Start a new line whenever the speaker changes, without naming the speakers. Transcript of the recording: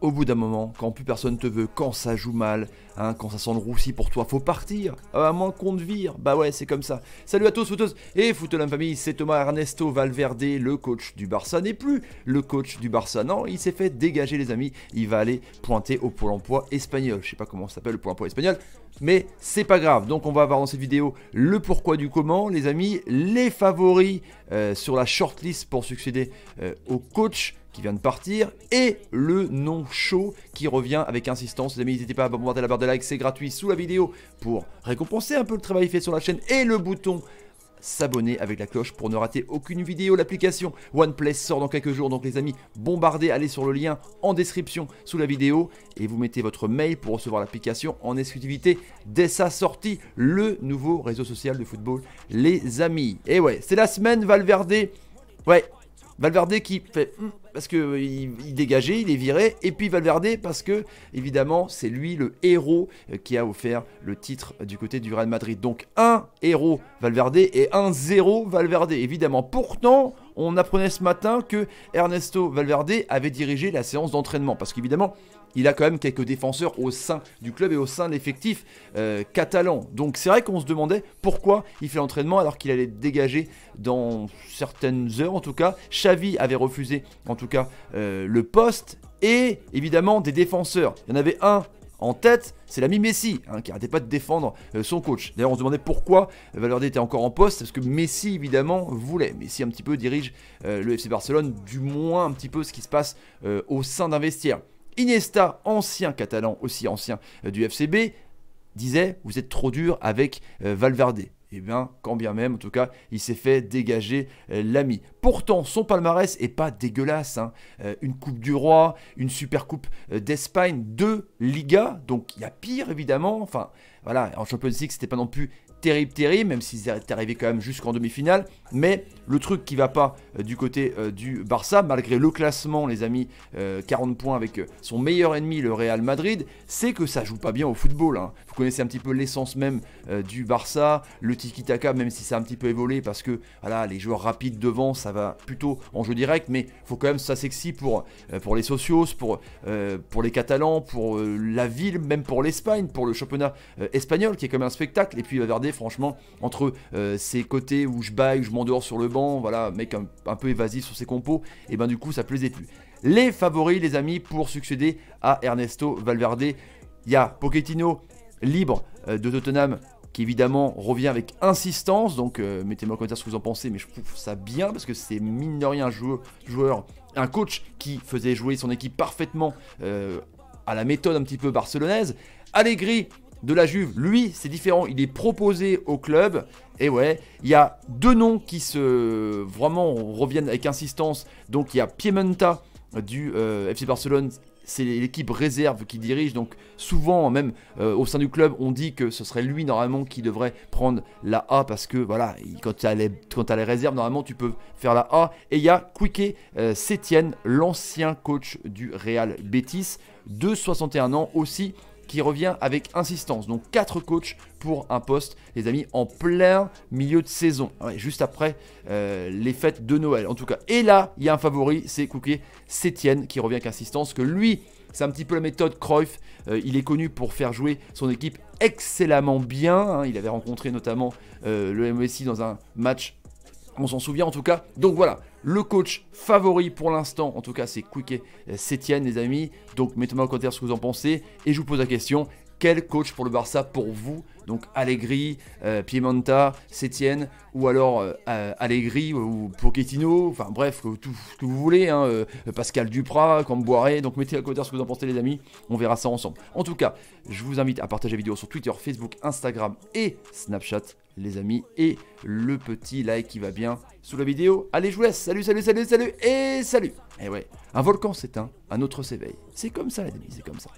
au bout d'un moment, quand plus personne te veut, quand ça joue mal, hein, quand ça sent le roussi pour toi, faut partir, ah, à moins qu'on te vire, bah ouais, c'est comme ça. Salut à tous, footeuses et la famille, c'est Thomas Ernesto Valverde, le coach du Barça n'est plus le coach du Barça, non, il s'est fait dégager les amis, il va aller pointer au Pôle emploi espagnol, je sais pas comment ça s'appelle le Pôle emploi espagnol, mais c'est pas grave, donc on va avoir dans cette vidéo le pourquoi du comment, les amis, les favoris euh, sur la shortlist pour succéder euh, au coach, qui vient de partir, et le nom chaud qui revient avec insistance. Les amis, n'hésitez pas à bombarder la barre de like, c'est gratuit sous la vidéo pour récompenser un peu le travail fait sur la chaîne et le bouton s'abonner avec la cloche pour ne rater aucune vidéo. L'application OnePlus sort dans quelques jours, donc les amis, bombardez, allez sur le lien en description sous la vidéo et vous mettez votre mail pour recevoir l'application en exclusivité dès sa sortie, le nouveau réseau social de football, les amis. Et ouais, c'est la semaine Valverde. Ouais, Valverde qui fait parce que il, dégageait, il est viré, et puis Valverde parce que évidemment c'est lui le héros euh, qui a offert le titre du côté du Real Madrid. Donc un héros Valverde et un zéro Valverde. Évidemment, pourtant on apprenait ce matin que Ernesto Valverde avait dirigé la séance d'entraînement. Parce qu'évidemment, il a quand même quelques défenseurs au sein du club et au sein de l'effectif euh, catalan. Donc c'est vrai qu'on se demandait pourquoi il fait l'entraînement alors qu'il allait dégager dans certaines heures en tout cas. Xavi avait refusé en tout cas euh, le poste et évidemment des défenseurs. Il y en avait un en tête, c'est l'ami Messi, hein, qui n'arrêtait pas de défendre euh, son coach. D'ailleurs, on se demandait pourquoi Valverde était encore en poste, parce que Messi, évidemment, voulait. Messi, un petit peu, dirige euh, le FC Barcelone, du moins un petit peu ce qui se passe euh, au sein d'un vestiaire. Iniesta, ancien catalan, aussi ancien du FCB, disait Vous êtes trop dur avec Valverde eh bien, quand bien même, en tout cas, il s'est fait dégager euh, l'ami. Pourtant, son palmarès est pas dégueulasse. Hein. Euh, une Coupe du Roi, une Super Coupe euh, d'Espagne, deux Ligas, donc il y a pire évidemment. Enfin, voilà, en Champions League, c'était pas non plus terrible, terrible, même s'ils étaient arrivés quand même jusqu'en demi-finale. Mais le truc qui va pas euh, du côté euh, du Barça, malgré le classement, les amis, 40 euh, points avec son meilleur ennemi, le Real Madrid, c'est que ça joue pas bien au football. Hein. Vous connaissez un petit peu l'essence même du Barça, le tiki-taka, même si ça a un petit peu évolué parce que voilà, les joueurs rapides devant, ça va plutôt en jeu direct, mais faut quand même ça sexy pour, pour les socios, pour, pour les Catalans, pour la ville, même pour l'Espagne, pour le championnat espagnol qui est comme un spectacle. Et puis des franchement, entre euh, ces côtés où je baille, où je m'endors sur le banc, voilà, mec un, peu évasif sur ses compos, et ben du coup ça plaisait plus. Les favoris, les amis, pour succéder à Ernesto Valverde, il y a Pochettino libre euh, de Tottenham qui évidemment revient avec insistance. Donc euh, mettez-moi en commentaire ce que vous en pensez, mais je trouve ça bien parce que c'est mine de rien un joueur, un coach qui faisait jouer son équipe parfaitement à la méthode un petit peu barcelonaise. Allegri de la Juve. Lui, c'est différent. Il est proposé au club. Et ouais, il y a deux noms qui se vraiment reviennent avec insistance. Donc il y a Piemonta du euh, FC Barcelone c'est l'équipe réserve qui dirige. Donc souvent, même euh, au sein du club, on dit que ce serait lui normalement qui devrait prendre la A parce que voilà, quand tu as, as, les réserves, normalement tu peux faire la A. Et il y a Quique euh, Sétienne, l'ancien coach du Real Betis de 61 ans aussi qui revient avec insistance. Donc 4 coachs pour un poste, les amis, en plein milieu de saison, juste après euh, les fêtes de Noël en tout cas. Et là, il y a un favori, c'est Kouké Sétienne qui revient avec insistance, que lui, c'est un petit peu la méthode Cruyff. Euh, il est connu pour faire jouer son équipe excellemment bien. Hein. Il avait rencontré notamment euh, le MSI dans un match on s'en souvient en tout cas. Donc voilà, le coach favori pour l'instant, en tout cas, c'est Quique euh, Sétienne, les amis. Donc, mettez-moi en commentaire ce que vous en pensez. Et je vous pose la question quel coach pour le Barça pour vous Donc Allegri, euh, Piemonta, Sétienne, ou alors euh, Allegri ou Pochettino, enfin bref, tout ce que vous voulez, hein, Pascal Duprat, Camboiré, donc mettez à commentaire ce que vous en pensez les amis, on verra ça ensemble. En tout cas, je vous invite à partager la vidéo sur Twitter, Facebook, Instagram et Snapchat les amis, et le petit like qui va bien sous la vidéo. Allez, je vous laisse. Salut, salut, salut, salut, et salut. Et eh ouais, un volcan s'éteint, un autre s'éveille. C'est comme ça, les amis, c'est comme ça.